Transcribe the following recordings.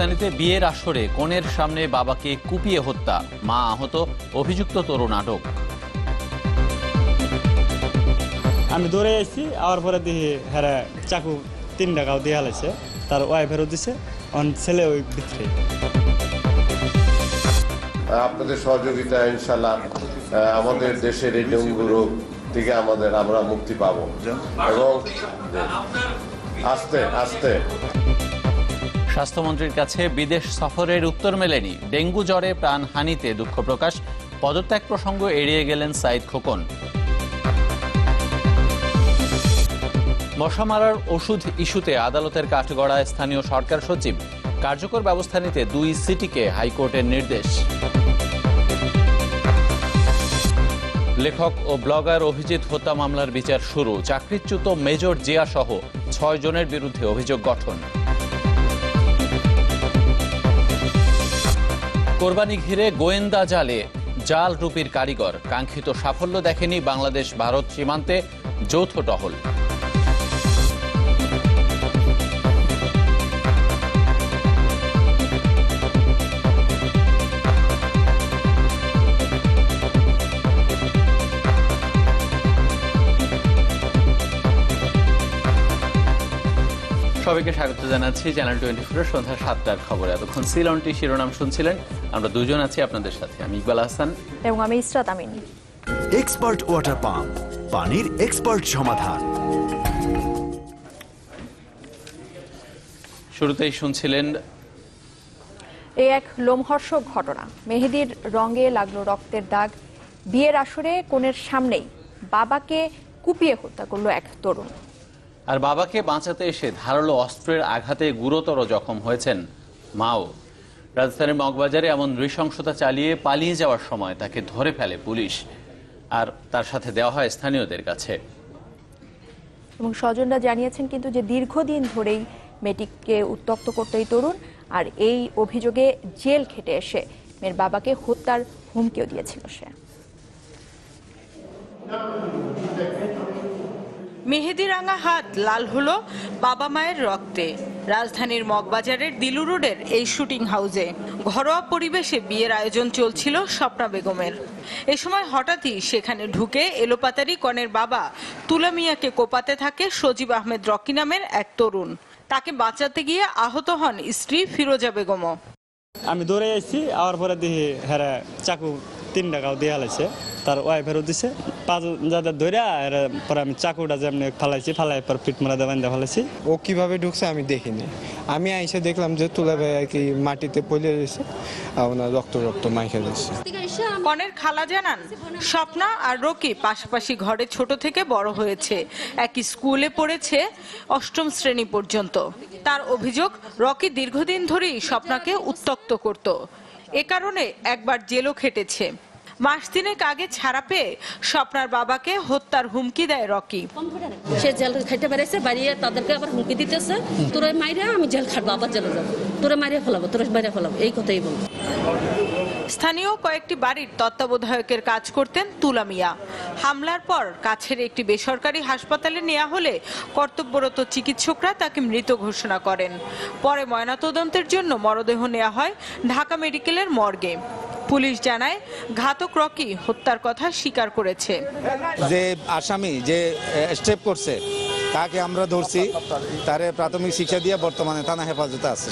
রাজধানীতে বিয়ের আসরে কনের সামনে বাবাকে কুপিয়ে হত্যা মা আহত অভিযুক্ত তরুণ আটক আমি দৌড়ে আসছি আবার পরে দিয়ে হ্যাঁ চাকু তিন টাকাও দিয়ে হালাইছে তার ওয়াইফেরও দিছে অন ছেলে ওই ভিতরে আপনাদের সহযোগিতা ইনশাল্লাহ আমাদের দেশের এই ডেঙ্গু রোগ থেকে আমাদের আমরা মুক্তি পাবো এবং আস্তে আস্তে স্বাস্থ্যমন্ত্রীর কাছে বিদেশ সফরের উত্তর মেলেনি ডেঙ্গু জ্বরে প্রাণহানিতে দুঃখ প্রকাশ পদত্যাগ প্রসঙ্গ এড়িয়ে গেলেন সাইদ খোকন মশা মারার ওষুধ ইস্যুতে আদালতের কাঠগড়ায় স্থানীয় সরকার সচিব কার্যকর ব্যবস্থা নিতে দুই সিটিকে হাইকোর্টের নির্দেশ লেখক ও ব্লগার অভিজিৎ হত্যা মামলার বিচার শুরু চাকরিচ্যুত মেজর জিয়া সহ ছয় জনের বিরুদ্ধে অভিযোগ গঠন কোরবানি ঘিরে গোয়েন্দা জালে জাল রুপির কারিগর কাঙ্ক্ষিত সাফল্য দেখেনি বাংলাদেশ ভারত সীমান্তে যৌথ টহল সবাইকে স্বাগত জানাচ্ছি চ্যানেল টোয়েন্টি ফোর সন্ধ্যা সাতটার খবর এতক্ষণ সিলনটি শিরোনাম শুনছিলেন আমরা দুজন আছি আপনাদের সাথে আমি ইকবাল হাসান এবং আমি Israt Amin expert water pump পানির এক্সপার্ট সমাধান শুরুতেই শুনছিলেন এ এক লোমহর্ষক ঘটনা মেহেদির রঙে লাগলো রক্তের দাগ বিয়ের আসরে কোনের সামনেই বাবাকে কুপিয়ে হত্যা করলো এক তরুণ আর বাবাকে বাঁচাতে এসে ধারালো অস্ত্রের আঘাতে গুরুতর জখম হয়েছেন মাও রাজধানীর মগবাজারে এমন নৃশংসতা চালিয়ে পালিয়ে যাওয়ার সময় তাকে ধরে ফেলে পুলিশ আর তার সাথে দেওয়া হয় স্থানীয়দের কাছে এবং স্বজনরা জানিয়েছেন কিন্তু যে দীর্ঘদিন ধরেই মেয়েটিকে উত্তপ্ত করতেই তরুণ আর এই অভিযোগে জেল খেটে এসে মেয়ের বাবাকে হত্যার হুমকিও দিয়েছিল সে মেহেদিরাঙা হাত লাল হলো বাবা মায়ের রক্তে রাজধানীর মগবাজারের দিলু রোডের এই শুটিং হাউজে ঘরোয়া পরিবেশে বিয়ের আয়োজন চলছিল স্বপ্না বেগমের এ সময় হঠাৎই সেখানে ঢুকে এলোপাতারি কনের বাবা তুলা মিয়াকে কোপাতে থাকে সজীব আহমেদ রকি নামের এক তরুণ তাকে বাঁচাতে গিয়ে আহত হন স্ত্রী ফিরোজা বেগমও আমি দৌড়ে আসছি আবার পরে দিয়ে হ্যাঁ চাকু তিন টাকাও দেওয়া তার ওয়াইফেরও দিছে পাঁচ যাদের ধরে পরে আমি চাকুটা যেমনি ফালাইছি ফালাই পর পিট মারা দেওয়া বান্ধা ফালাইছি ও কিভাবে ঢুকছে আমি দেখিনি আমি আইসে দেখলাম যে তুলে ভাই আর কি মাটিতে পলে রয়েছে আর ওনার রক্ত রক্ত মাইখে রয়েছে কনের খালা জানান স্বপ্না আর রকি পাশাপাশি ঘরে ছোট থেকে বড় হয়েছে একই স্কুলে পড়েছে অষ্টম শ্রেণী পর্যন্ত তার অভিযোগ রকি দীর্ঘদিন ধরেই স্বপ্নাকে উত্তক্ত করত এ কারণে একবার জেলও খেটেছে মাস তিনেক আগে ছাড়া পেয়ে স্বপ্নার বাবাকে হত্যার হুমকি দেয় রকি সে জেল খাইতে বেড়েছে বাড়িয়ে তাদেরকে আবার হুমকি দিতেছে তোরা মাইরে আমি জেল খাটবো আবার জেলে যাবো তোরা মাইরে ফেলাবো তোরা মাইরে ফেলাবো এই কথাই বলবো স্থানীয় কয়েকটি বাড়ির তত্ত্বাবধায়কের কাজ করতেন তুলা মিয়া হামলার পর কাছের একটি বেসরকারি হাসপাতালে নেওয়া হলে কর্তব্যরত চিকিৎসকরা তাকে মৃত ঘোষণা করেন পরে ময়নাতদন্তের জন্য মরদেহ নেওয়া হয় ঢাকা মেডিকেলের মর্গে পুলিশ জানায় ঘাতক রকি হত্যার কথা স্বীকার করেছে যে আসামি যে স্টেপ করছে তাকে আমরা ধরছি তারে প্রাথমিক শিক্ষা দিয়ে বর্তমানে থানা হেফাজতে আছে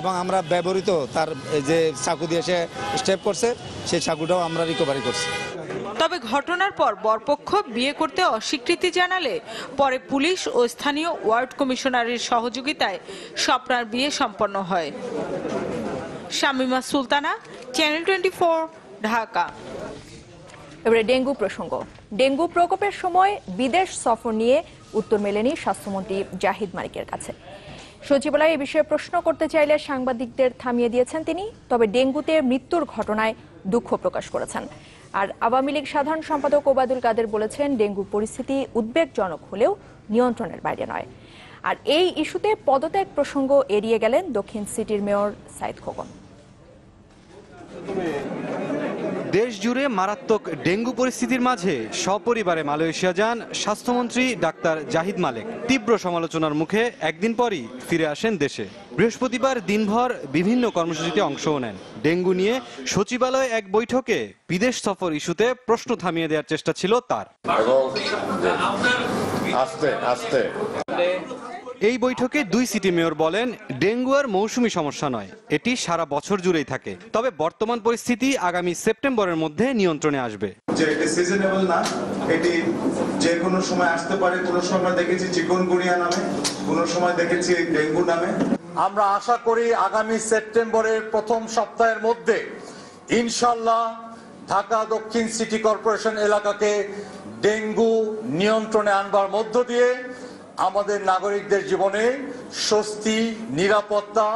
এবং আমরা ব্যবহৃত তার যে চাকু দিয়ে সে স্টেপ করছে সেই চাকুটাও আমরা রিকভারি করছি তবে ঘটনার পর বরপক্ষ বিয়ে করতে অস্বীকৃতি জানালে পরে পুলিশ ও স্থানীয় ওয়ার্ড কমিশনারের সহযোগিতায় স্বপ্নার বিয়ে সম্পন্ন হয় শামিমা সুলতানা চ্যানেল টোয়েন্টি ঢাকা এবারে ডেঙ্গু প্রসঙ্গ ডেঙ্গু প্রকোপের সময় বিদেশ সফর নিয়ে উত্তর মেলেনি স্বাস্থ্যমন্ত্রী জাহিদ মালিকের কাছে সচিবালয় এ বিষয়ে প্রশ্ন করতে চাইলে সাংবাদিকদের থামিয়ে দিয়েছেন তিনি তবে ডেঙ্গুতে মৃত্যুর ঘটনায় দুঃখ প্রকাশ করেছেন আর আওয়ামী লীগ সাধারণ সম্পাদক ওবায়দুল কাদের বলেছেন ডেঙ্গু পরিস্থিতি উদ্বেগজনক হলেও নিয়ন্ত্রণের বাইরে নয় আর এই ইস্যুতে পদত্যাগ প্রসঙ্গ এড়িয়ে গেলেন দক্ষিণ সিটির মেয়র সাইদ খোকন দেশ জুড়ে মারাত্মক ডেঙ্গু পরিস্থিতির মাঝে সপরিবারে মালয়েশিয়া যান স্বাস্থ্যমন্ত্রী ডাক্তার জাহিদ মালেক তীব্র সমালোচনার মুখে একদিন পরই ফিরে আসেন দেশে বৃহস্পতিবার দিনভর বিভিন্ন কর্মসূচিতে অংশও নেন ডেঙ্গু নিয়ে সচিবালয়ে এক বৈঠকে বিদেশ সফর ইস্যুতে প্রশ্ন থামিয়ে দেওয়ার চেষ্টা ছিল তার আচ্ছা, আস্তে আস্তে এই বৈঠকে দুই সিটি মেয়র বলেন ডেঙ্গু আর মৌসুমি সমস্যা নয় এটি সারা বছর জুড়েই থাকে তবে বর্তমান পরিস্থিতি আগামী সেপ্টেম্বরের মধ্যে নিয়ন্ত্রণে আসবে যে এটি সিজনেবল না এটি যে কোনো সময় আসতে পারে কোনো সময় দেখেছি চিকনগুনিয়া নামে কোনো সময় দেখেছি ডেঙ্গু নামে আমরা আশা করি আগামী সেপ্টেম্বরের প্রথম সপ্তাহের মধ্যে ইনশাল্লাহ ঢাকা দক্ষিণ সিটি কর্পোরেশন এলাকাকে ডেঙ্গু নিয়ন্ত্রণে আনবার মধ্য দিয়ে আমাদের নাগরিকদের জীবনে স্বস্তি নিরাপত্তা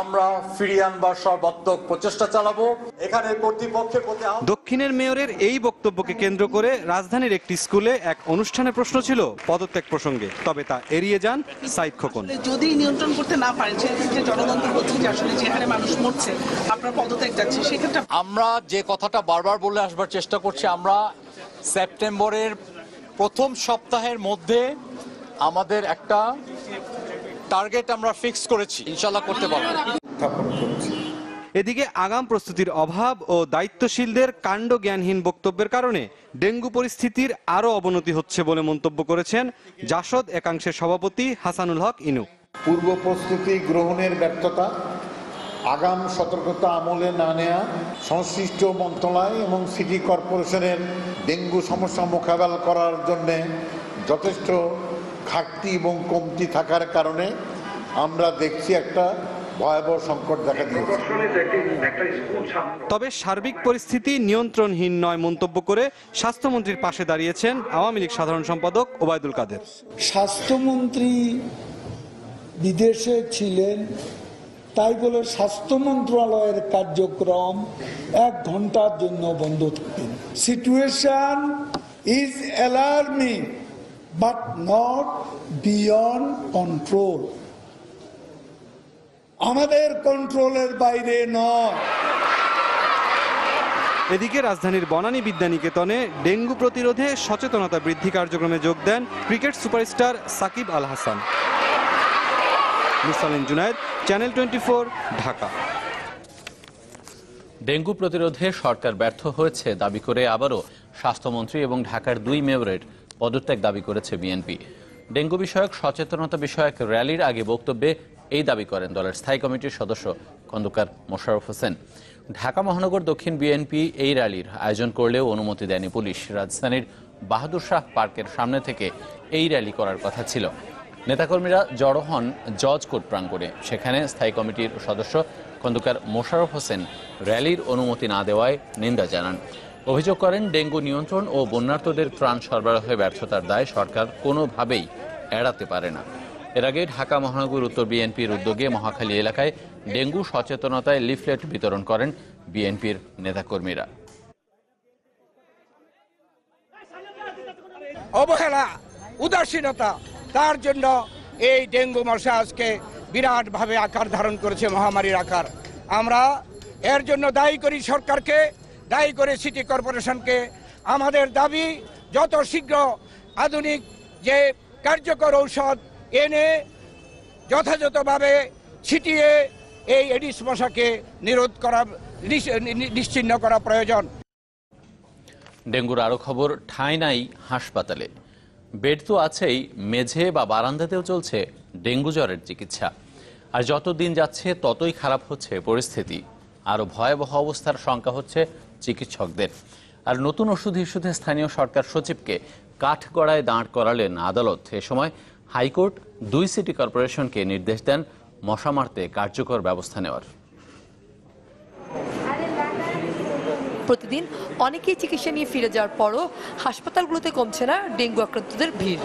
আমরা ফিরিয়ে আনবার সর্বাত্মক প্রচেষ্টা চালাবো এখানে কর্তৃপক্ষের প্রতি দক্ষিণের মেয়রের এই বক্তব্যকে কেন্দ্র করে রাজধানীর একটি স্কুলে এক অনুষ্ঠানে প্রশ্ন ছিল পদত্যাগ প্রসঙ্গে তবে তা এড়িয়ে যান সাইদ খোকন যদি নিয়ন্ত্রণ করতে না পারেন যে জনগণের প্রতি যে আসলে যে হারে মানুষ মরছে আপনার পদত্যাগ যাচ্ছে সেক্ষেত্রে আমরা যে কথাটা বারবার বলে আসবার চেষ্টা করছি আমরা সেপ্টেম্বরের প্রথম সপ্তাহের মধ্যে আমাদের একটা টার্গেট আমরা ফিক্স করেছি ইনশাল্লাহ করতে পারবো এদিকে আগাম প্রস্তুতির অভাব ও দায়িত্বশীলদের কাণ্ড জ্ঞানহীন বক্তব্যের কারণে ডেঙ্গু পরিস্থিতির আরও অবনতি হচ্ছে বলে মন্তব্য করেছেন জাসদ একাংশের সভাপতি হাসানুল হক ইনু পূর্ব প্রস্তুতি গ্রহণের ব্যর্থতা আগাম সতর্কতা আমলে না নেয়া সংশ্লিষ্ট মন্ত্রণালয় এবং সিটি কর্পোরেশনের ডেঙ্গু সমস্যা মোকাবেলা করার জন্য যথেষ্ট ঘাটতি এবং কমতি থাকার কারণে আমরা দেখছি একটা ভয়াবহ সংকট দেখা দিয়েছে তবে সার্বিক পরিস্থিতি নিয়ন্ত্রণহীন নয় মন্তব্য করে স্বাস্থ্যমন্ত্রীর পাশে দাঁড়িয়েছেন আওয়ামী লীগ সাধারণ সম্পাদক ওবায়দুল কাদের স্বাস্থ্যমন্ত্রী বিদেশে ছিলেন তাই বলে স্বাস্থ্য মন্ত্রণালয়ের কার্যক্রম এক ঘন্টার জন্য বন্ধ থাকেন situation is alarming but not beyond control আমাদের কন্ট্রোলের বাইরে নয় এদিকে রাজধানীর বনানী বিদ্যানিকেতনে ডেঙ্গু প্রতিরোধে সচেতনতা বৃদ্ধি কার্যক্রমে যোগ দেন cricket superstar Shakib Al Hasan Musalin Junayed channel twenty Dhaka dengue প্রতিরোধে সরকার ব্যর্থ হয়েছে দাবি করে আবারও স্বাস্থ্যমন্ত্রী এবং ঢাকার দুই মেয়রের পদত্যাগ দাবি করেছে বিএনপি ডেঙ্গু বিষয়ক সচেতনতা বিষয়ক র্যালির আগে বক্তব্যে এই দাবি করেন দলের স্থায়ী কমিটির সদস্য খন্দকার মোশারফ হোসেন ঢাকা মহানগর দক্ষিণ বিএনপি এই র্যালির আয়োজন করলেও অনুমতি দেয়নি পুলিশ রাজধানীর বাহাদুর শাহ পার্কের সামনে থেকে এই র্যালি করার কথা ছিল নেতাকর্মীরা জড়ো হন জজ কোর্ট প্রাঙ্গণে সেখানে স্থায়ী কমিটির সদস্য খন্দকার মোশারফ হোসেন র্যালির অনুমতি না দেওয়ায় নিন্দা জানান অভিযোগ করেন ডেঙ্গু নিয়ন্ত্রণ ও বন্যার্থদের ত্রাণ সরবরাহে ব্যর্থতার দায় সরকার কোনোভাবেই এড়াতে পারে না এর আগে ঢাকা মহানগর উত্তর বিএনপির উদ্যোগে মহাখালী এলাকায় ডেঙ্গু সচেতনতায় লিফলেট বিতরণ করেন বিএনপির নেতাকর্মীরা অবহেলা উদাসীনতা তার জন্য এই ডেঙ্গু মশা আজকে বিরাটভাবে আকার ধারণ করেছে মহামারীর আকার আমরা এর জন্য দায়ী করি সরকারকে দায়ী করে সিটি কর্পোরেশনকে আমাদের দাবি যত শীঘ্র আধুনিক যে কার্যকর ঔষধ এনে যথাযথভাবে ছিটিয়ে এই এডিস মশাকে নিরোধ করা নিশ্চিহ্ন করা প্রয়োজন ডেঙ্গুর আরো খবর ঠাঁই নাই হাসপাতালে বেড তো আছেই মেঝে বা বারান্দাতেও চলছে ডেঙ্গু জ্বরের চিকিৎসা আর যত দিন যাচ্ছে ততই খারাপ হচ্ছে পরিস্থিতি আরও ভয়াবহ অবস্থার শঙ্কা হচ্ছে চিকিৎসকদের আর নতুন ওষুধ ইস্যুতে স্থানীয় সরকার সচিবকে কাঠগড়ায় দাঁড় করালেন আদালত এ সময় হাইকোর্ট দুই সিটি কর্পোরেশনকে নির্দেশ দেন মশা মারতে কার্যকর ব্যবস্থা নেওয়ার প্রতিদিন অনেকেই চিকিৎসা নিয়ে ফিরে যাওয়ার পরও হাসপাতালগুলোতে কমছে না ডেঙ্গু আক্রান্তদের ভিড়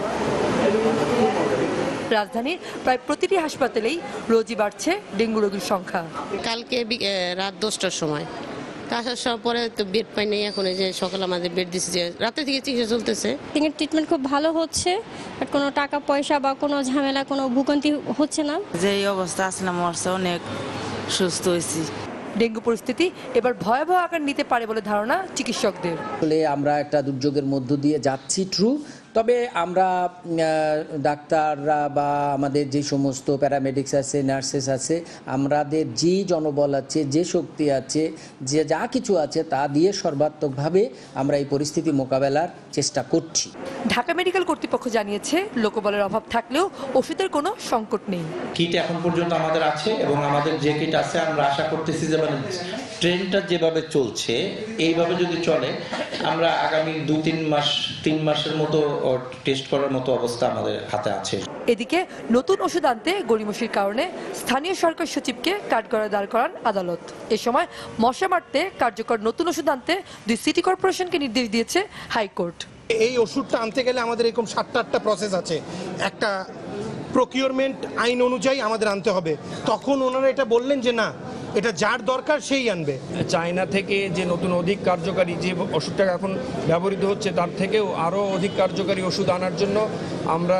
রাজধানীর প্রায় প্রতিটি হাসপাতালেই রোজই বাড়ছে ডেঙ্গু রোগীর সংখ্যা কালকে রাত দশটার সময় তা আসার সব পরে তো বেড পাই নাই এখন এই যে সকাল আমাদের বেড দিচ্ছে যে রাতে থেকে চিকিৎসা চলতেছে ট্রিটমেন্ট খুব ভালো হচ্ছে বাট কোনো টাকা পয়সা বা কোনো ঝামেলা কোনো ভূকন্তি হচ্ছে না যে এই অবস্থা আসলাম ওরসে অনেক সুস্থ হয়েছি ডেঙ্গু পরিস্থিতি এবার ভয়াবহ আকার নিতে পারে বলে ধারণা চিকিৎসকদের আমরা একটা দুর্যোগের মধ্য দিয়ে যাচ্ছি ট্রু তবে আমরা ডাক্তাররা বা আমাদের যে সমস্ত প্যারামেডিক্স আছে নার্সেস আছে আমাদের যে জনবল আছে যে শক্তি আছে যে যা কিছু আছে তা দিয়ে সর্বাত্মকভাবে আমরা এই পরিস্থিতি মোকাবেলার চেষ্টা করছি ঢাকা মেডিকেল কর্তৃপক্ষ জানিয়েছে লোকবলের অভাব থাকলেও ওষুধের কোনো সংকট নেই কিট এখন পর্যন্ত আমাদের আছে এবং আমাদের যে কিট আছে আমরা আশা করতেছি যে মানে ট্রেনটা যেভাবে চলছে এইভাবে যদি চলে আমরা আগামী দু তিন মাস তিন মাসের মতো টেস্ট করার মতো অবস্থা আমাদের হাতে আছে এদিকে নতুন ওষুধ আনতে গড়িমসির কারণে স্থানীয় সরকার সচিবকে কাঠগড়ায় দাঁড় করান আদালত এ সময় মশা মারতে কার্যকর নতুন ওষুধ আনতে দুই সিটি কর্পোরেশনকে নির্দেশ দিয়েছে হাইকোর্ট এই ওষুধটা আনতে গেলে আমাদের এরকম সাতটা আটটা প্রসেস আছে একটা প্রকিউরমেন্ট আইন অনুযায়ী আমাদের আনতে হবে তখন ওনারা এটা বললেন যে না এটা যার দরকার সেই আনবে চায়না থেকে যে নতুন অধিক কার্যকারী যে ওষুধটা এখন ব্যবহৃত হচ্ছে তার থেকেও আরও অধিক কার্যকারী ওষুধ আনার জন্য আমরা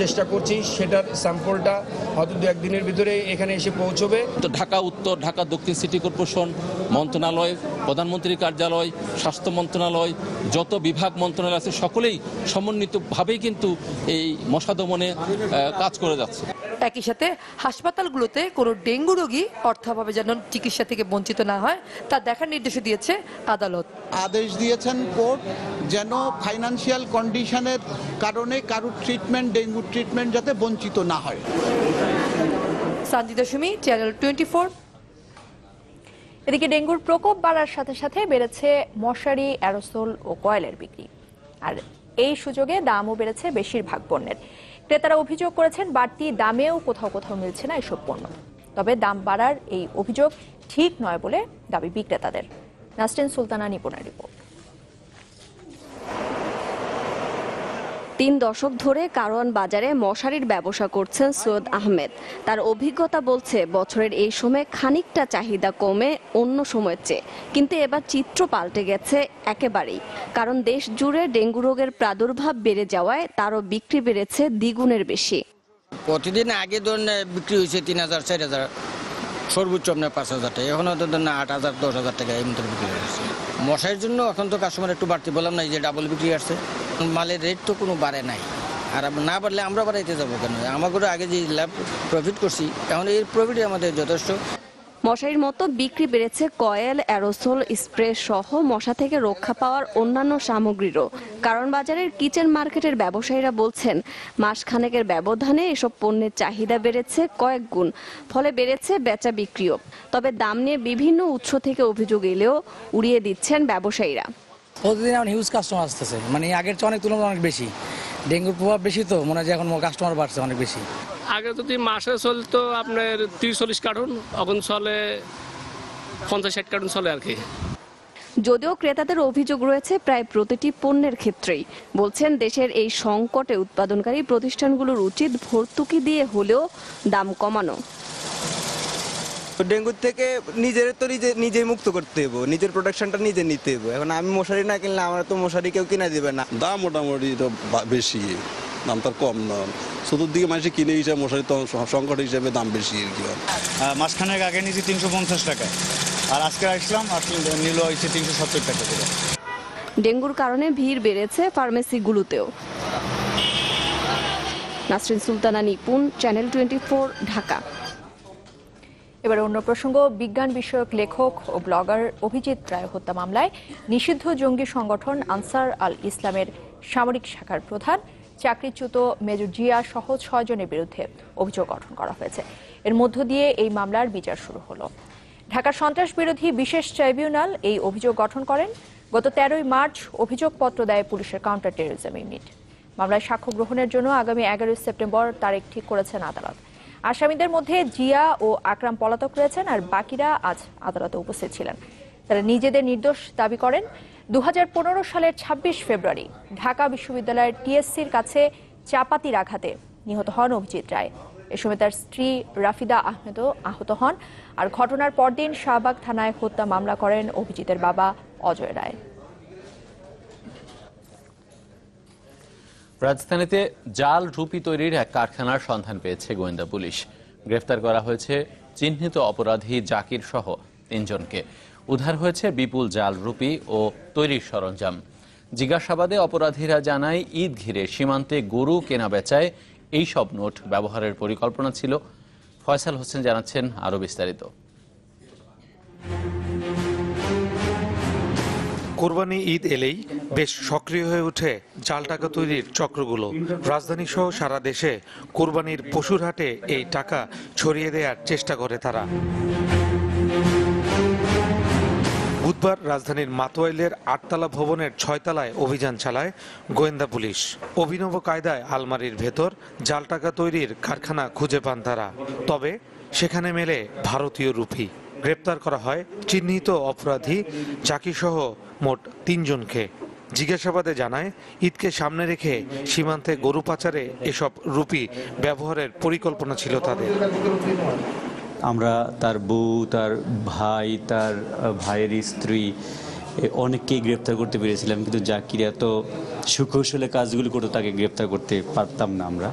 চেষ্টা করছি সেটার স্যাম্পলটা হয়তো দু একদিনের ভিতরে এখানে এসে পৌঁছবে তো ঢাকা উত্তর ঢাকা দক্ষিণ সিটি কর্পোরেশন মন্ত্রণালয় প্রধানমন্ত্রীর কার্যালয় স্বাস্থ্য মন্ত্রণালয় যত বিভাগ মন্ত্রণালয় আছে সকলেই সমন্বিতভাবেই কিন্তু এই মশা দমনে কাজ করে যাচ্ছে একই সাথে হাসপাতালগুলোতে কোনো ডেঙ্গু রোগী অর্থাভাবে যেন চিকিৎসা থেকে বঞ্চিত না হয় তা দেখার নির্দেশ দিয়েছে আদালত আদেশ দিয়েছেন কোর্ট যেন ফাইন্যান্সিয়াল কন্ডিশনের কারণে কারুর ট্রিটমেন্ট ডেঙ্গু ট্রিটমেন্ট যাতে বঞ্চিত না হয় সঞ্জিতা দশমী চ্যানেল টোয়েন্টি এদিকে ডেঙ্গুর প্রকোপ বাড়ার সাথে সাথে বেড়েছে মশারি অ্যারোসোল ও কয়েলের বিক্রি আর এই সুযোগে দামও বেড়েছে বেশিরভাগ পণ্যের ক্রেতারা অভিযোগ করেছেন বাড়তি দামেও কোথাও কোথাও মিলছে না এসব পণ্য তবে দাম বাড়ার এই অভিযোগ ঠিক নয় বলে দাবি বিক্রেতাদের নাস্টিন সুলতানা নিপুণের রিপোর্ট তিন দশক ধরে কারওয়ান বাজারে মশারির ব্যবসা করছেন সৈয়দ আহমেদ তার অভিজ্ঞতা বলছে বছরের এই সময় খানিকটা চাহিদা কমে অন্য সময়ের চেয়ে কিন্তু এবার চিত্র পাল্টে গেছে একেবারেই কারণ দেশ জুড়ে ডেঙ্গু রোগের প্রাদুর্ভাব বেড়ে যাওয়ায় তারও বিক্রি বেড়েছে দ্বিগুণের বেশি প্রতিদিন আগে ধরুন বিক্রি হয়েছে তিন হাজার চার হাজার সর্বোচ্চ আপনার পাঁচ হাজার টাকা এখন অন্তত না আট হাজার দশ হাজার টাকা এই বিক্রি হয়েছে মশাইয়ের জন্য এখন তো কাস্টমার একটু বাড়তি বললাম না যে ডাবল বিক্রি আসছে মালের রেট তো কোনো বাড়ে নাই আর না বাড়লে আমরা বাড়াইতে যাবো কেন আমাকে আগে যে লাভ প্রফিট করছি এখন এর প্রফিটই আমাদের যথেষ্ট মশারির মতো বিক্রি বেড়েছে কয়েল অ্যারোসোল স্প্রে সহ মশা থেকে রক্ষা পাওয়ার অন্যান্য সামগ্রীরও কারণ বাজারের কিচেন মার্কেটের ব্যবসায়ীরা বলছেন মাসখানেকের ব্যবধানে এসব পণ্যের চাহিদা বেড়েছে কয়েক গুণ ফলে বেড়েছে বেচা বিক্রিও তবে দাম নিয়ে বিভিন্ন উৎস থেকে অভিযোগ এলেও উড়িয়ে দিচ্ছেন ব্যবসায়ীরা প্রতিদিন এখন হিউজ কাস্টমার আসতেছে মানে আগের চেয়ে অনেক তুলনায় অনেক বেশি ডেঙ্গুর প্রভাব বেশি তো মনে হয় এখন কাস্টমার বাড়ছে অনেক বেশি আগে যদি মাসে চলতো আপনার তিরিশ চল্লিশ কার্টুন এখন চলে পঞ্চাশ ষাট কার্টুন চলে আর কি যদিও ক্রেতাদের অভিযোগ রয়েছে প্রায় প্রতিটি পণ্যের ক্ষেত্রেই বলছেন দেশের এই সংকটে উৎপাদনকারী প্রতিষ্ঠানগুলোর উচিত ভর্তুকি দিয়ে হলেও দাম কমানো ডেঙ্গুর থেকে নিজের তো নিজে নিজেই মুক্ত করতে হইব নিজের প্রোডাকশনটা নিজে নিতে হইব এখন আমি মশারি না কিনলে আমার তো মশারি কেউ কিনা দিবে না দাম মোটামুটি তো বেশি দামটা কম না দিকে মানুষে কিনে হিসাবে মশারি তো সংকট হিসাবে দাম বেশি আর কি মাসখানেক আগে নিয়েছি তিনশো পঞ্চাশ টাকা আর আজকে আসলাম আসলে নিল হয়েছে তিনশো সত্তর টাকা করে ডেঙ্গুর কারণে ভিড় বেড়েছে ফার্মেসিগুলোতেও Nasrin Sultana Nipun channel twenty four Dhaka এবার অন্য প্রসঙ্গ বিজ্ঞান বিষয়ক লেখক ও ব্লগার অভিজিৎ রায় হত্যা মামলায় নিষিদ্ধ জঙ্গি সংগঠন আনসার আল ইসলামের সামরিক শাখার প্রধান চাকরিচ্যুত মেজর জিয়া সহ ছয়জনের বিরুদ্ধে অভিযোগ গঠন করা হয়েছে এর মধ্য দিয়ে এই মামলার বিচার শুরু হল ঢাকার সন্ত্রাস বিরোধী বিশেষ ট্রাইব্যুনাল এই অভিযোগ গঠন করেন গত তেরোই মার্চ অভিযোগপত্র দেয় পুলিশের কাউন্টার টেরিজম ইউনিট মামলায় সাক্ষ্য গ্রহণের জন্য আগামী এগারোই সেপ্টেম্বর তারিখ ঠিক করেছেন আদালত আসামিদের মধ্যে জিয়া ও আকরাম পলাতক রয়েছেন আর বাকিরা আজ আদালতে উপস্থিত ছিলেন তারা নিজেদের নির্দোষ দাবি করেন দু সালের ২৬ ফেব্রুয়ারি ঢাকা বিশ্ববিদ্যালয়ের টিএসসির কাছে চাপাতির আঘাতে নিহত হন অভিজিৎ রায় এ সময় তার স্ত্রী রাফিদা আহমেদও আহত হন আর ঘটনার পরদিন শাহবাগ থানায় হত্যা মামলা করেন অভিজিতের বাবা অজয় রায় রাজধানীতে জাল রুপি তৈরির এক কারখানার সন্ধান পেয়েছে গোয়েন্দা পুলিশ গ্রেফতার করা হয়েছে চিহ্নিত অপরাধী জাকির সহ তিনজনকে উদ্ধার হয়েছে বিপুল জাল রুপি ও তৈরির সরঞ্জাম জিজ্ঞাসাবাদে অপরাধীরা জানায় ঈদ ঘিরে সীমান্তে গরু কেনা বেচায় এই সব নোট ব্যবহারের পরিকল্পনা ছিল ফয়সাল হোসেন জানাচ্ছেন আরও বিস্তারিত কোরবানি ঈদ এলেই বেশ সক্রিয় হয়ে ওঠে জাল টাকা তৈরির চক্রগুলো রাজধানী সহ সারা দেশে কোরবানির পশুর হাটে এই টাকা ছড়িয়ে দেওয়ার চেষ্টা করে তারা বুধবার রাজধানীর মাতোয়াইলের আটতলা ভবনের ছয়তলায় অভিযান চালায় গোয়েন্দা পুলিশ অভিনব কায়দায় আলমারির ভেতর জাল টাকা তৈরির কারখানা খুঁজে পান তারা তবে সেখানে মেলে ভারতীয় রুপি গ্রেপ্তার করা হয় চিহ্নিত অপরাধী চাকিসহ মোট তিনজনকে জিজ্ঞাসাবাদে জানায় ঈদকে সামনে রেখে সীমান্তে গরু পাচারে এসব রুপি ব্যবহারের পরিকল্পনা ছিল তাদের আমরা তার বউ তার ভাই তার ভাইয়ের স্ত্রী অনেককেই গ্রেপ্তার করতে পেরেছিলাম কিন্তু জাকির এত সুকৌশলে কাজগুলি করতো তাকে গ্রেপ্তার করতে পারতাম না আমরা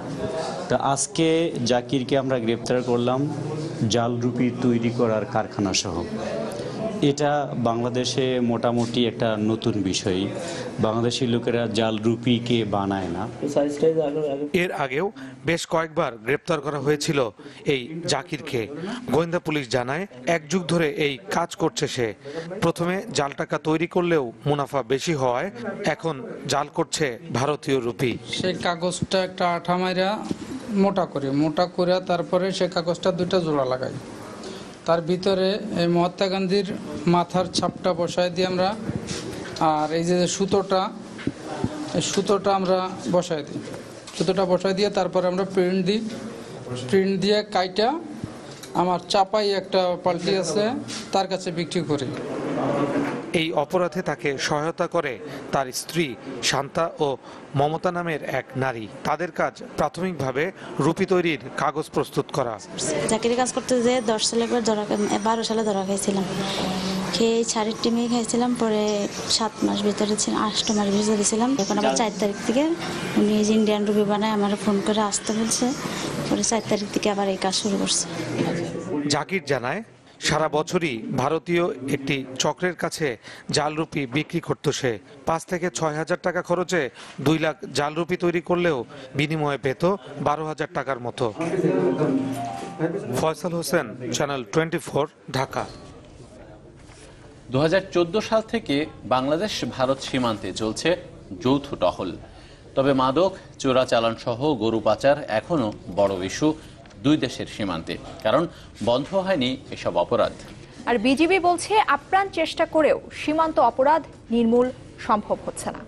তা আজকে জাকিরকে আমরা গ্রেপ্তার করলাম জালরূপী তৈরি করার কারখানা সহ এটা বাংলাদেশে মোটামুটি একটা নতুন বিষয় বাংলাদেশি লোকেরা জাল রুপিকে বানায় না এর আগেও বেশ কয়েকবার গ্রেপ্তার করা হয়েছিল এই জাকিরকে গোয়েন্দা পুলিশ জানায় এক যুগ ধরে এই কাজ করছে সে প্রথমে জাল টাকা তৈরি করলেও মুনাফা বেশি হওয়ায় এখন জাল করছে ভারতীয় রুপি সেই কাগজটা একটা আঠা মাইরা মোটা করে মোটা করে তারপরে সে কাগজটা দুইটা জোড়া লাগায় তার ভিতরে এই মহাত্মা গান্ধীর মাথার ছাপটা বসাই দিই আমরা আর এই যে সুতোটা এই সুতোটা আমরা বসায় দিই সুতোটা বসায় দিয়ে তারপরে আমরা প্রিন্ট দিই প্রিন্ট দিয়ে কাইটা আমার চাপাই একটা পাল্টি আছে তার কাছে বিক্রি করি এই অপরাধে তাকে সহায়তা করে তার স্ত্রী শান্তা ও মমতা নামের এক নারী তাদের কাজ প্রাথমিকভাবে রুপি তৈরির কাগজ প্রস্তুত করা চাকরি কাজ করতে যেয়ে দশ সালে ধরা বারো সালে ধরা খাইছিলাম খেয়ে ছাড়ের টিমে খাইছিলাম পরে সাত মাস ভিতরে ছিলাম আষ্ট মাস ভিতরে ছিলাম এখন আবার চার তারিখ থেকে উনি ইন্ডিয়ান রুপি বানায় আমার ফোন করে আসতে বলছে পরে চার তারিখ থেকে আবার এই কাজ শুরু করছে জাকির জানায় সারা বছরই ভারতীয় একটি চক্রের কাছে জাল রুপি বিক্রি করত সে পাঁচ থেকে ছয় হাজার টাকা খরচে দুই লাখ জাল রুপি তৈরি করলেও বিনিময়ে পেত বারো হাজার টাকার মতো Faisal Hossain channel twenty four Dhaka দু সাল থেকে বাংলাদেশ ভারত সীমান্তে চলছে যৌথ টহল তবে মাদক চোরাচালান সহ গরু পাচার এখনও বড় ইস্যু দুই দেশের সীমান্তে কারণ বন্ধ হয়নি এসব অপরাধ আর বিজিবি বলছে আপ্রাণ চেষ্টা করেও সীমান্ত অপরাধ নির্মূল সম্ভব হচ্ছে না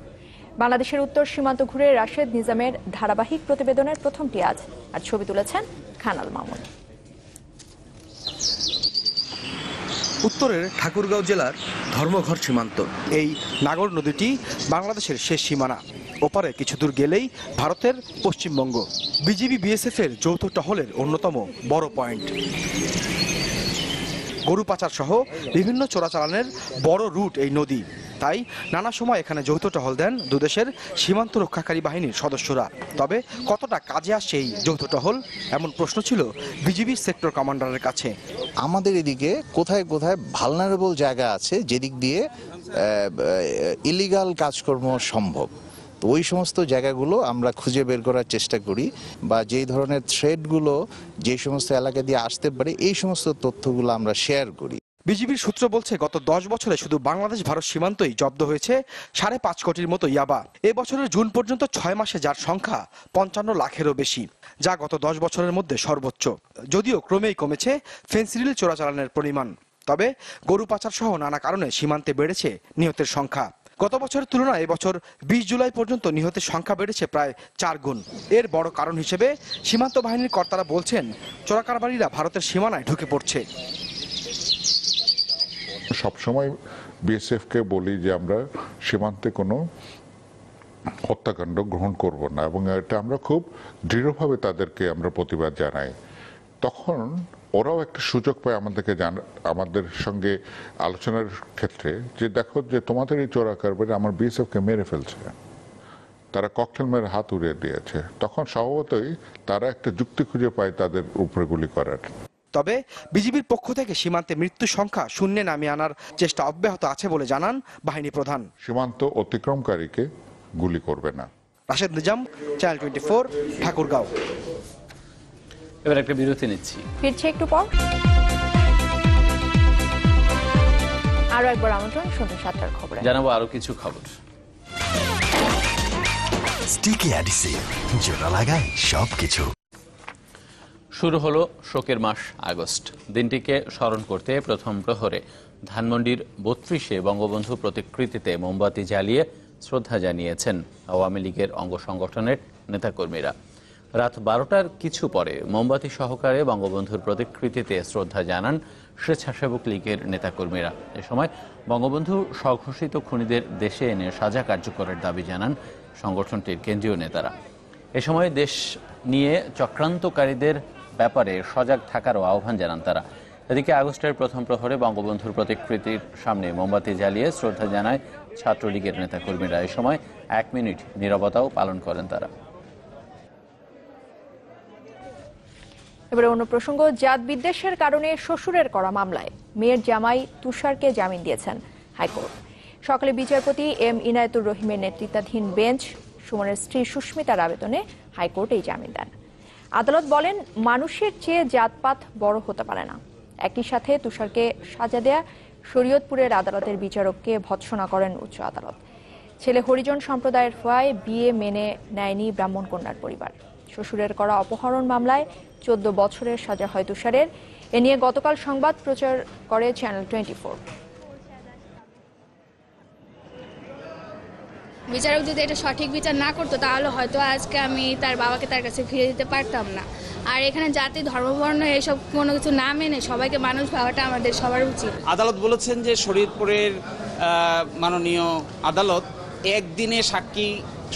বাংলাদেশের উত্তর সীমান্ত ঘুরে রাশেদ নিজামের ধারাবাহিক প্রতিবেদনের প্রথমটি আজ আর ছবি তুলেছেন খানাল মামুন উত্তরের ঠাকুরগাঁও জেলার ধর্মঘর সীমান্ত এই নাগর নদীটি বাংলাদেশের শেষ সীমানা ওপারে কিছু দূর গেলেই ভারতের পশ্চিমবঙ্গ বিজিবি বিএসএফের যৌথ টহলের অন্যতম বড় পয়েন্ট গরু পাচার সহ বিভিন্ন চোরাচালানের বড় রুট এই নদী তাই নানা সময় এখানে যৌথ টহল দেন দুদেশের সীমান্ত রক্ষাকারী বাহিনীর সদস্যরা তবে কতটা কাজে আসে এই যৌথ টহল এমন প্রশ্ন ছিল বিজিবি সেক্টর কমান্ডারের কাছে আমাদের এদিকে কোথায় কোথায় ভালনারেবল জায়গা আছে যেদিক দিয়ে ইলিগাল কাজকর্ম সম্ভব তো ওই সমস্ত জায়গাগুলো আমরা খুঁজে বের করার চেষ্টা করি বা যেই ধরনের থ্রেডগুলো যে সমস্ত এলাকা দিয়ে আসতে পারে এই সমস্ত তথ্যগুলো আমরা শেয়ার করি বিজিবির সূত্র বলছে গত দশ বছরে শুধু বাংলাদেশ ভারত সীমান্তই জব্দ হয়েছে সাড়ে পাঁচ কোটির মতো ইয়াবা এ বছরের জুন পর্যন্ত ছয় মাসে যার সংখ্যা পঞ্চান্ন লাখেরও বেশি যা গত দশ বছরের মধ্যে সর্বোচ্চ যদিও ক্রমেই কমেছে ফেন্সিরিল চোরাচালানের পরিমাণ তবে গরু পাচার সহ নানা কারণে সীমান্তে বেড়েছে নিহতের সংখ্যা গত বছরের তুলনায় এবছর বিশ জুলাই পর্যন্ত নিহতের সংখ্যা বেড়েছে প্রায় চার গুণ এর বড় কারণ হিসেবে সীমান্ত বাহিনীর কর্তারা বলছেন চোরাকারবারীরা ভারতের সীমানায় ঢুকে পড়ছে সবসময় বিএসএফকে বলি যে আমরা সীমান্তে কোনো হত্যাকাণ্ড গ্রহণ করব না এবং এটা আমরা খুব দৃঢ়ভাবে তাদেরকে আমরা প্রতিবাদ জানাই তখন ওরাও একটা সুযোগ পায় আমাদেরকে জান আমাদের সঙ্গে আলোচনার ক্ষেত্রে যে দেখো যে তোমাদের এই চোরা কারবারে আমার বিএসএফকে মেরে ফেলছে তারা ককটেল মেরে হাত উড়িয়ে দিয়েছে তখন স্বভাবতই তারা একটা যুক্তি খুঁজে পায় তাদের উপরে গুলি করার তবে বিজিবির পক্ষ থেকে সীমান্তে মৃত্যু সংখ্যা শূন্যে নামিয়ে আনার চেষ্টা অব্যাহত আছে বলে জানান বাহিনী প্রধান সীমান্ত অতিক্রমকারীকে গুলি করবে না Rashed Nizam channel twenty four Thakurgaon এবার একটা বিরতি নিচ্ছি ফিরছে একটু পর আরো একবার আমন্ত্রণ শুনতে সাতটার খবর জানাবো আরো কিছু খবর স্টিকি অ্যাডিসিভ জোড়া লাগায় সব কিছু শুরু হলো শোকের মাস আগস্ট দিনটিকে স্মরণ করতে প্রথম প্রহরে ধানমন্ডির বত্রিশে বঙ্গবন্ধু প্রতিকৃতিতে মোমবাতি জ্বালিয়ে শ্রদ্ধা জানিয়েছেন আওয়ামী লীগের অঙ্গ সংগঠনের নেতাকর্মীরা রাত বারোটার কিছু পরে মোমবাতি সহকারে বঙ্গবন্ধুর প্রতিকৃতিতে শ্রদ্ধা জানান স্বেচ্ছাসেবক লীগের নেতাকর্মীরা এ সময় বঙ্গবন্ধু স্বঘোষিত খুনিদের দেশে এনে সাজা কার্যকরের দাবি জানান সংগঠনটির কেন্দ্রীয় নেতারা এ সময় দেশ নিয়ে চক্রান্তকারীদের ব্যাপারে সজাগ থাকারও আহ্বান জানান তারা এদিকে আগস্টের প্রথম প্রহরে বঙ্গবন্ধুর প্রতিকৃতির সামনে মোমবাতি জ্বালিয়ে শ্রদ্ধা জানায় ছাত্রলীগের নেতাকর্মীরা এ সময় এক মিনিট নিরবতাও পালন করেন তারা এবারে অন্য প্রসঙ্গ জাত বিদ্বেষের কারণে শ্বশুরের করা মামলায় মেয়ের জামাই তুষারকে জামিন দিয়েছেন হাইকোর্ট সকালে বিচারপতি এম ইনায়তুর রহিমের নেতৃত্বাধীন বেঞ্চ সুমনের স্ত্রী সুস্মিতার আবেদনে হাইকোর্ট এই জামিন দেন আদালত বলেন মানুষের চেয়ে জাতপাত বড় হতে পারে না একই সাথে তুষারকে সাজা দেয়া শরীয়তপুরের আদালতের বিচারককে ভৎসনা করেন উচ্চ আদালত ছেলে হরিজন সম্প্রদায়ের হওয়ায় বিয়ে মেনে নেয়নি ব্রাহ্মণ কন্যার পরিবার শ্বশুরের করা অপহরণ মামলায় চোদ্দ বছরের সাজা হয় তুষারের এ নিয়ে গতকাল সংবাদ প্রচার করে চ্যানেল টোয়েন্টি বিচারক যদি এটা সঠিক বিচার না করতো তাহলে হয়তো আজকে আমি তার বাবাকে তার কাছে ফিরে দিতে পারতাম না আর এখানে জাতি ধর্মবর্ণ এইসব কোনো কিছু না মেনে সবাইকে মানুষ ভাবাটা আমাদের সবার উচিত আদালত বলেছেন যে শরীরপুরের মাননীয় আদালত একদিনে সাক্ষী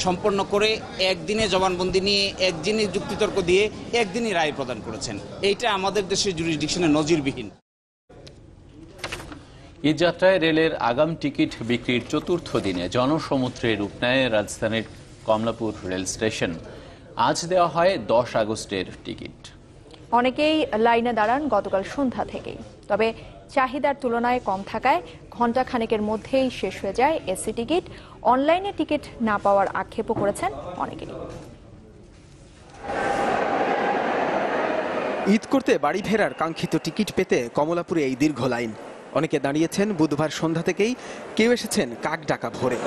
সম্পন্ন করে একদিনে জবানবন্দি নিয়ে একদিনে যুক্তিতর্ক দিয়ে একদিনই রায় প্রদান করেছেন এইটা আমাদের দেশের জুরিসডিকশনে নজিরবিহীন এই যাত্রায় রেলের আগাম টিকিট বিক্রির চতুর্থ দিনে জনসমুদ্রে রূপ নেয় রাজধানীর কমলাপুর রেল স্টেশন আজ দেওয়া হয় দশ আগস্টের টিকিট অনেকেই লাইনে দাঁড়ান গতকাল সন্ধ্যা থেকেই তবে চাহিদার তুলনায় কম থাকায় ঘণ্টা খানেকের মধ্যেই শেষ হয়ে যায় এসি টিকিট অনলাইনে টিকিট না পাওয়ার আক্ষেপও করেছেন অনেকেই ঈদ করতে বাড়ি ফেরার কাঙ্ক্ষিত টিকিট পেতে কমলাপুরে এই দীর্ঘ লাইন অনেকে দাঁড়িয়েছেন বুধবার সন্ধ্যা থেকেই কেউ এসেছেন কাক ডাকা ভোরে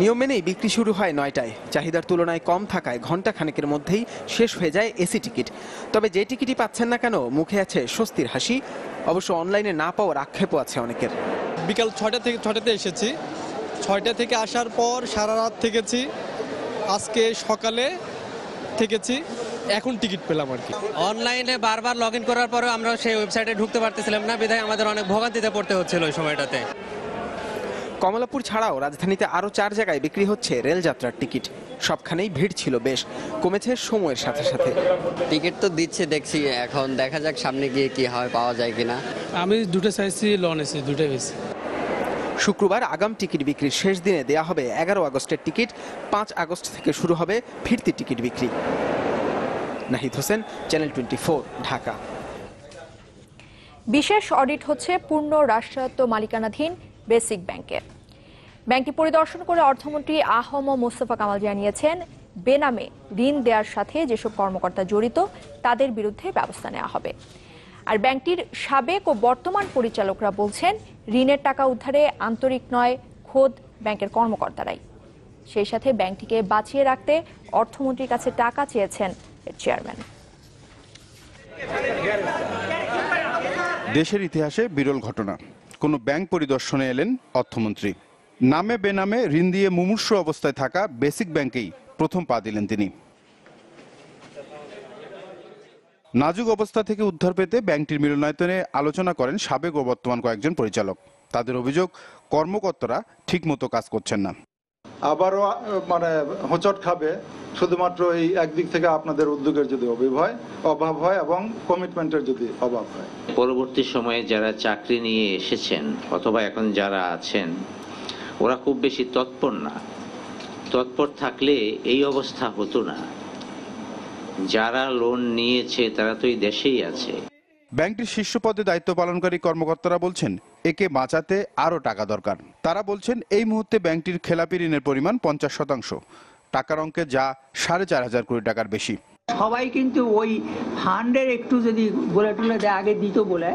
নিয়ম মেনেই বিক্রি শুরু হয় নয়টায় চাহিদার তুলনায় কম থাকায় ঘন্টা খানেকের মধ্যেই শেষ হয়ে যায় এসি টিকিট তবে যে টিকিটই পাচ্ছেন না কেন মুখে আছে স্বস্তির হাসি অবশ্য অনলাইনে না পাওয়ার আক্ষেপও আছে অনেকের বিকাল ছয়টা থেকে ছয়টাতে এসেছি ছয়টা থেকে আসার পর সারা রাত থেকেছি আজকে সকালে থেকেছি এখন টিকিট পেলাম আর কি অনলাইনে বারবার লগ ইন করার পরেও আমরা সেই ওয়েবসাইটে ঢুকতে পারতেছিলাম না বিধায় আমাদের অনেক ভোগান্তিতে পড়তে হচ্ছিল ওই সময়টাতে কমলাপুর ছাড়াও রাজধানীতে আরও চার জায়গায় বিক্রি হচ্ছে রেলযাত্রার টিকিট সবখানেই ভিড় ছিল বেশ কমেছে সময়ের সাথে সাথে টিকিট তো দিচ্ছে দেখছি এখন দেখা যাক সামনে গিয়ে কি হয় পাওয়া যায় কিনা আমি দুটো চাইছি লন এসে দুটো বেশি শুক্রবার আগাম টিকিট বিক্রির শেষ দিনে দেয়া হবে এগারো আগস্টের টিকিট পাঁচ আগস্ট থেকে শুরু হবে ফিরতি টিকিট বিক্রি নাহিদ হোসেন চ্যানেল টোয়েন্টি ঢাকা বিশেষ অডিট হচ্ছে পূর্ণ রাষ্ট্রায়ত্ত মালিকানাধীন বেসিক ব্যাংকে ব্যাংকটি পরিদর্শন করে অর্থমন্ত্রী আহম মোস্তফা কামাল জানিয়েছেন বেনামে ঋণ দেওয়ার সাথে যেসব কর্মকর্তা জড়িত তাদের বিরুদ্ধে ব্যবস্থা নেওয়া হবে আর ব্যাংকটির সাবেক ও বর্তমান পরিচালকরা বলছেন ঋণের টাকা উদ্ধারে আন্তরিক নয় খোদ ব্যাংকের কর্মকর্তারাই সেই সাথে ব্যাংকটিকে বাঁচিয়ে রাখতে অর্থমন্ত্রীর কাছে টাকা চেয়েছেন এর চেয়ারম্যান দেশের ইতিহাসে বিরল ঘটনা কোনো ব্যাংক পরিদর্শনে এলেন অর্থমন্ত্রী নামে বেনামে ঋণ দিয়ে মুমূর্ষ অবস্থায় থাকা বেসিক ব্যাংকেই প্রথম পা দিলেন তিনি নাজুক অবস্থা থেকে উদ্ধার পেতে ব্যাংকটির মিলনায়তনে আলোচনা করেন সাবেক ও বর্তমান কয়েকজন পরিচালক তাদের অভিযোগ কর্মকর্তারা ঠিকমতো কাজ করছেন না আবারও মানে হোঁচট খাবে শুধুমাত্র এই একদিক থেকে আপনাদের উদ্যোগের যদি অভাব হয় অভাব হয় এবং কমিটমেন্টের যদি অভাব হয় পরবর্তী সময়ে যারা চাকরি নিয়ে এসেছেন অথবা এখন যারা আছেন ওরা খুব বেশি তৎপর না তৎপর থাকলে এই অবস্থা হতো না যারা লোন নিয়েছে তারা তো এই দেশেই আছে ব্যাংকটির শীর্ষ পদে দায়িত্ব পালনকারী কর্মকর্তারা বলছেন একে বাঁচাতে আরও টাকা দরকার তারা বলছেন এই মুহূর্তে ব্যাংকটির খেলাপি ঋণের পরিমাণ পঞ্চাশ শতাংশ টাকার অঙ্কে যা সাড়ে চার হাজার কোটি টাকার বেশি সবাই কিন্তু ওই ফান্ডের একটু যদি বলে টুলে দেয় আগে দিত বলে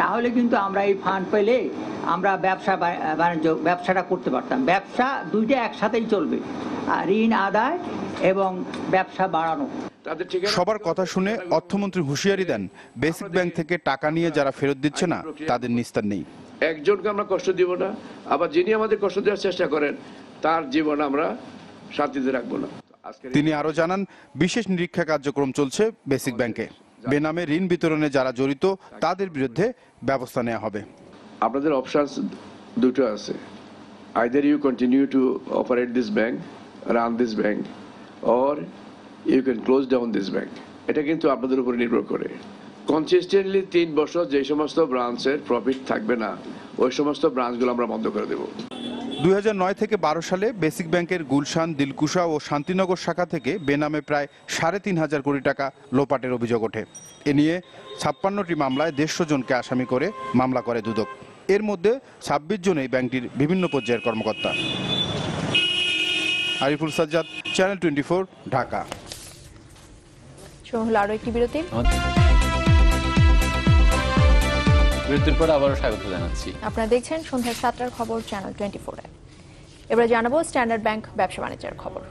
তাহলে কিন্তু আমরা এই ফান্ড পেলে আমরা ব্যবসা বাণিজ্য ব্যবসাটা করতে পারতাম ব্যবসা দুইটা একসাথেই চলবে ঋণ আদায় এবং ব্যবসা বাড়ানো সবার কথা শুনে অর্থমন্ত্রী হুঁশিয়ারি দেন বেসিক ব্যাংক থেকে টাকা নিয়ে যারা ফেরত দিচ্ছে না তাদের নিস্তার নেই একজনকে আমরা কষ্ট দিব না আবার যিনি আমাদের কষ্ট দেওয়ার চেষ্টা করেন তার জীবন আমরা তিনি আরো জানান বিশেষ নিরীক্ষা কার্যক্রম চলছে বেসিক ব্যাংকে বেনামে ঋণ বিতরণে যারা জড়িত তাদের বিরুদ্ধে ব্যবস্থা নেওয়া হবে আপনাদের অপশানস দুটো আছে either you continue to operate this bank run this bank or you can close down this bank এটা কিন্তু আপনাদের উপর নির্ভর করে কনসিস্টেন্টলি তিন বছর যে সমস্ত ব্রাঞ্চের প্রফিট থাকবে না ওই সমস্ত ব্রাঞ্চগুলো আমরা বন্ধ করে দেব দুই থেকে বারো সালে বেসিক ব্যাংকের গুলশান দিলকুশা ও শান্তিনগর শাখা থেকে বেনামে প্রায় সাড়ে তিন হাজার কোটি টাকা লোপাটের অভিযোগ ওঠে এ নিয়ে ছাপ্পান্নটি মামলায় দেড়শো জনকে আসামি করে মামলা করে দুদক এর মধ্যে ছাব্বিশ জন এই ব্যাংকটির বিভিন্ন পর্যায়ের কর্মকর্তা আরিফুল সাজ্জাদ চ্যানেল টোয়েন্টি ঢাকা আরও একটি বিরতি পর আবারও স্বাগত জানাচ্ছি আপনারা দেখছেন সন্ধ্যা সাতটার খবর চ্যানেল টোয়েন্টি ফোরে এবার জানাবো স্ট্যান্ডার্ড ব্যাংক ব্যবসা বাণিজ্যের খবর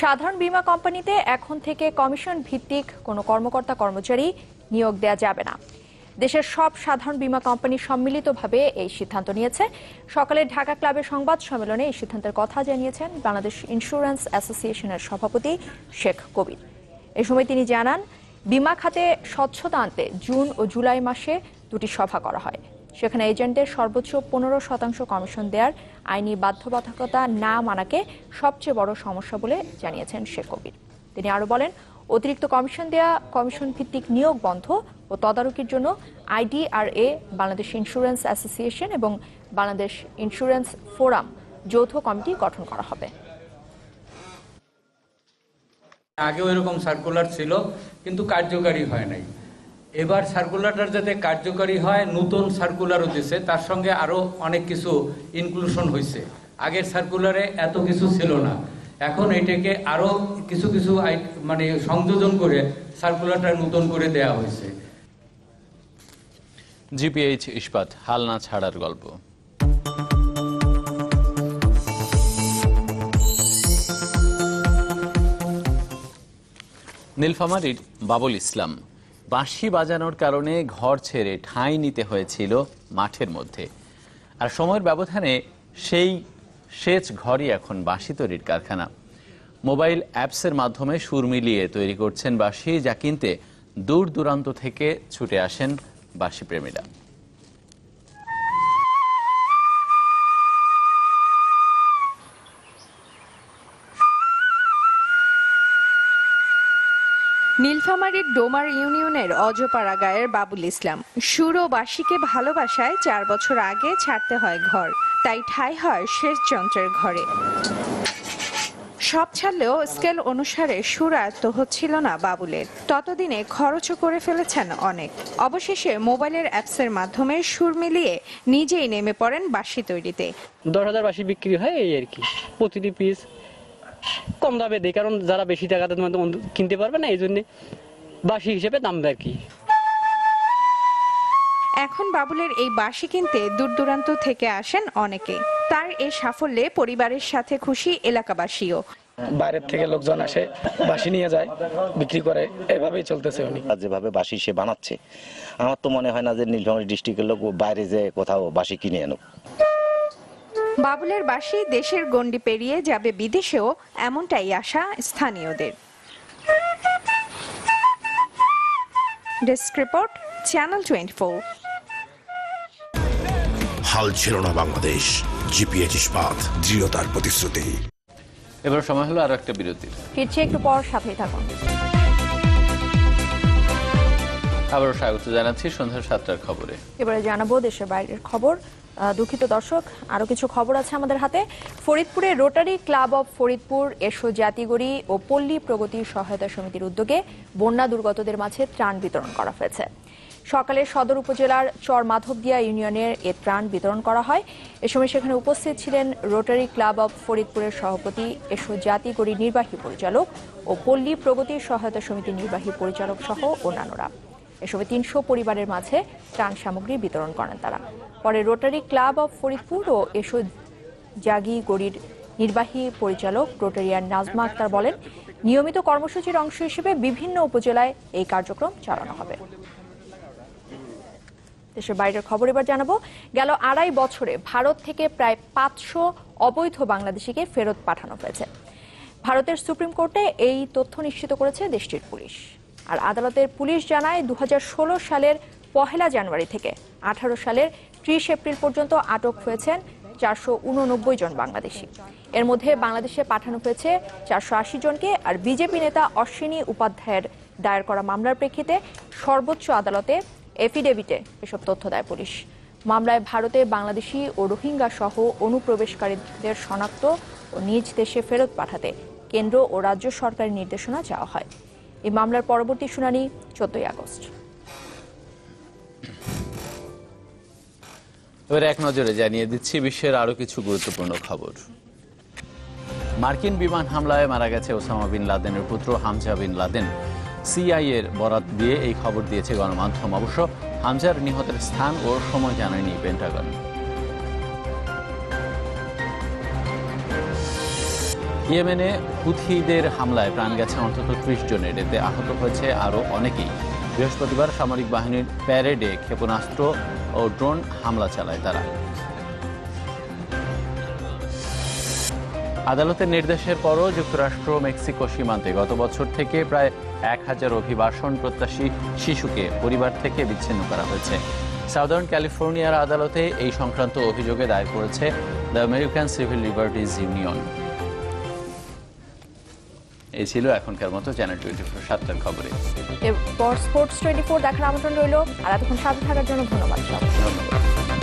সাধারণ বীমা কোম্পানিতে এখন থেকে কমিশন ভিত্তিক কোনো কর্মকর্তা কর্মচারী নিয়োগ দেয়া যাবে না দেশের সব সাধারণ বীমা কোম্পানি সম্মিলিতভাবে এই সিদ্ধান্ত নিয়েছে সকালে ঢাকা ক্লাবের সংবাদ সম্মেলনে এই সিদ্ধান্তের কথা জানিয়েছেন বাংলাদেশ ইন্স্যুরেন্স অ্যাসোসিয়েশনের সভাপতি শেখ কবির এ সময় তিনি জানান বিমা খাতে স্বচ্ছতা আনতে জুন ও জুলাই মাসে দুটি সভা করা হয় সেখানে এজেন্টদের সর্বোচ্চ পনেরো শতাংশ কমিশন দেওয়ার আইনি বাধ্যবাধকতা না মানাকে সবচেয়ে বড় সমস্যা বলে জানিয়েছেন শেখ কবির তিনি আরও বলেন অতিরিক্ত কমিশন দেয়া কমিশন ভিত্তিক নিয়োগ বন্ধ ও তদারকির জন্য আইডিআরএ বাংলাদেশ ইন্স্যুরেন্স অ্যাসোসিয়েশন এবং বাংলাদেশ ইন্স্যুরেন্স ফোরাম যৌথ কমিটি গঠন করা হবে আগেও এরকম সার্কুলার ছিল কিন্তু কার্যকারী হয় নাই এবার সার্কুলারটা যাতে কার্যকারী হয় নতুন সার্কুলারও দিছে তার সঙ্গে আরও অনেক কিছু ইনক্লুশন হয়েছে আগের সার্কুলারে এত কিছু ছিল না এখন এটাকে আরও কিছু কিছু মানে সংযোজন করে সার্কুলারটা নতুন করে দেয়া হয়েছে জিপিএইচ ইস্পাত হাল না ছাড়ার গল্প নীলফামারির বাবুল ইসলাম বাঁশি বাজানোর কারণে ঘর ছেড়ে ঠাঁই নিতে হয়েছিল মাঠের মধ্যে আর সময়ের ব্যবধানে সেই সেচ ঘরই এখন বাঁশি তৈরির কারখানা মোবাইল অ্যাপসের মাধ্যমে সুর মিলিয়ে তৈরি করছেন বাঁশি যা কিনতে দূর দূরান্ত থেকে ছুটে আসেন বাঁশি প্রেমীরা নীলফামারীর ডোমার ইউনিয়নের অজপাড়া গায়ের বাবুল ইসলাম সুর ও বাসীকে ভালোবাসায় চার বছর আগে ছাড়তে হয় ঘর তাই ঠাই হয় শেষ যন্ত্রের ঘরে সব ছাড়লেও স্কেল অনুসারে সুর আয়ত্ত হচ্ছিল না বাবুলের ততদিনে খরচও করে ফেলেছেন অনেক অবশেষে মোবাইলের অ্যাপসের মাধ্যমে সুর মিলিয়ে নিজেই নেমে পড়েন বাঁশি তৈরিতে দশ হাজার বাঁশি বিক্রি হয় এই আর কি প্রতিটি পিস কম দামে দিই কারণ যারা বেশি টাকাতে তোমার কিনতে পারবে না এই জন্য বাসি হিসেবে দাম দেয় কি এখন বাবুলের এই বাঁশি কিনতে দূর দূরান্ত থেকে আসেন অনেকে তার এই সাফল্যে পরিবারের সাথে খুশি এলাকাবাসীও বাইরের থেকে লোকজন আসে বাঁশি নিয়ে যায় বিক্রি করে এভাবেই চলতেছে উনি যেভাবে বাঁশি সে বানাচ্ছে আমার তো মনে হয় না যে নীলফামারী ডিস্ট্রিক্টের লোক বাইরে যে কোথাও বাঁশি কিনে আনুক বাবুলের বাসি দেশের গণ্ডি পেরিয়ে যাবে বিদেশেও এমনটাই আশা স্থানীয়দের desk report channel twenty four হাল ছিল না বাংলাদেশ জিপিএ ইস্পাত দৃঢ়তার প্রতিশ্রুতি এবার সময় হলো আর একটা বিরতি ফিরছি একটু পর সাথেই থাকুন আবারও স্বাগত জানাচ্ছি সন্ধ্যা সাতটার খবরে এবারে জানাবো দেশের বাইরের খবর দুঃখিত দর্শক আরও কিছু খবর আছে আমাদের হাতে ফরিদপুরে রোটারি ক্লাব অব ফরিদপুর এসো জাতিগড়ি ও পল্লী প্রগতি সহায়তা সমিতির উদ্যোগে বন্যা দুর্গতদের মাঝে ত্রাণ বিতরণ করা হয়েছে সকালে সদর উপজেলার চর মাধবদিয়া ইউনিয়নের এ ত্রাণ বিতরণ করা হয় এ সময় সেখানে উপস্থিত ছিলেন রোটারি ক্লাব অব ফরিদপুরের সভাপতি এসো জাতিগড়ি নির্বাহী পরিচালক ও পল্লী প্রগতি সহায়তা সমিতির নির্বাহী পরিচালক সহ অন্যান্যরা এসবে তিনশো পরিবারের মাঝে ত্রাণ সামগ্রী বিতরণ করেন তারা পরে রোটারি ক্লাব অব ফরিদপুর ও এসো জাগি গড়ির নির্বাহী পরিচালক রোটারিয়ান নাজমা আক্তার বলেন নিয়মিত কর্মসূচির অংশ হিসেবে বিভিন্ন উপজেলায় এই কার্যক্রম চালানো হবে দেশের বাইরের খবর এবার জানাবো গেল আড়াই বছরে ভারত থেকে প্রায় পাঁচশো অবৈধ বাংলাদেশিকে ফেরত পাঠানো হয়েছে ভারতের সুপ্রিম কোর্টে এই তথ্য নিশ্চিত করেছে দেশটির পুলিশ আর আদালতের পুলিশ জানায় দু সালের পহেলা জানুয়ারি থেকে আঠারো সালের ত্রিশ এপ্রিল পর্যন্ত আটক হয়েছেন চারশো উননব্বই জন বাংলাদেশি এর মধ্যে বাংলাদেশে পাঠানো হয়েছে চারশো আশি জনকে আর বিজেপি নেতা অশ্বিনী উপাধ্যায়ের দায়ের করা মামলার প্রেক্ষিতে সর্বোচ্চ আদালতে এফিডেভিটে এসব তথ্য দেয় পুলিশ মামলায় ভারতে বাংলাদেশি ও রোহিঙ্গা সহ অনুপ্রবেশকারীদের শনাক্ত ও নিজ দেশে ফেরত পাঠাতে কেন্দ্র ও রাজ্য সরকারের নির্দেশনা চাওয়া হয় এই মামলার পরবর্তী শুনানি চোদ্দই আগস্ট এবার এক নজরে জানিয়ে দিচ্ছি বিশ্বের আরো কিছু গুরুত্বপূর্ণ খবর মার্কিন বিমান হামলায় মারা গেছে ওসামা বিন লাদেনের পুত্র হামজা বিন লাদেন সিআইয়ের বরাত দিয়ে এই খবর দিয়েছে গণমাধ্যম অবশ্য হামজার নিহতের স্থান ও সময় জানায়নি পেন্টাগন ইয়েমেনে হুথিদের হামলায় প্রাণ গেছে অন্তত ত্রিশ জনের এতে আহত হয়েছে আরও অনেকেই বৃহস্পতিবার সামরিক বাহিনীর প্যারেডে ক্ষেপণাস্ত্র ও ড্রোন হামলা চালায় তারা আদালতের নির্দেশের পরও যুক্তরাষ্ট্র মেক্সিকো সীমান্তে গত বছর থেকে প্রায় এক হাজার অভিবাসন প্রত্যাশী শিশুকে পরিবার থেকে বিচ্ছিন্ন করা হয়েছে সাউদার্ন ক্যালিফোর্নিয়ার আদালতে এই সংক্রান্ত অভিযোগে দায়ের করেছে the American Civil Liberties Union এই ছিল এখনকার মতো চ্যানেল টোয়েন্টি ফোর সাতটার খবরে এরপর স্পোর্টস টোয়েন্টি ফোর দেখার আমন্ত্রণ রইল আর এতক্ষণ সাথে থাকার জন্য ধন্যবাদ ধন্যবাদ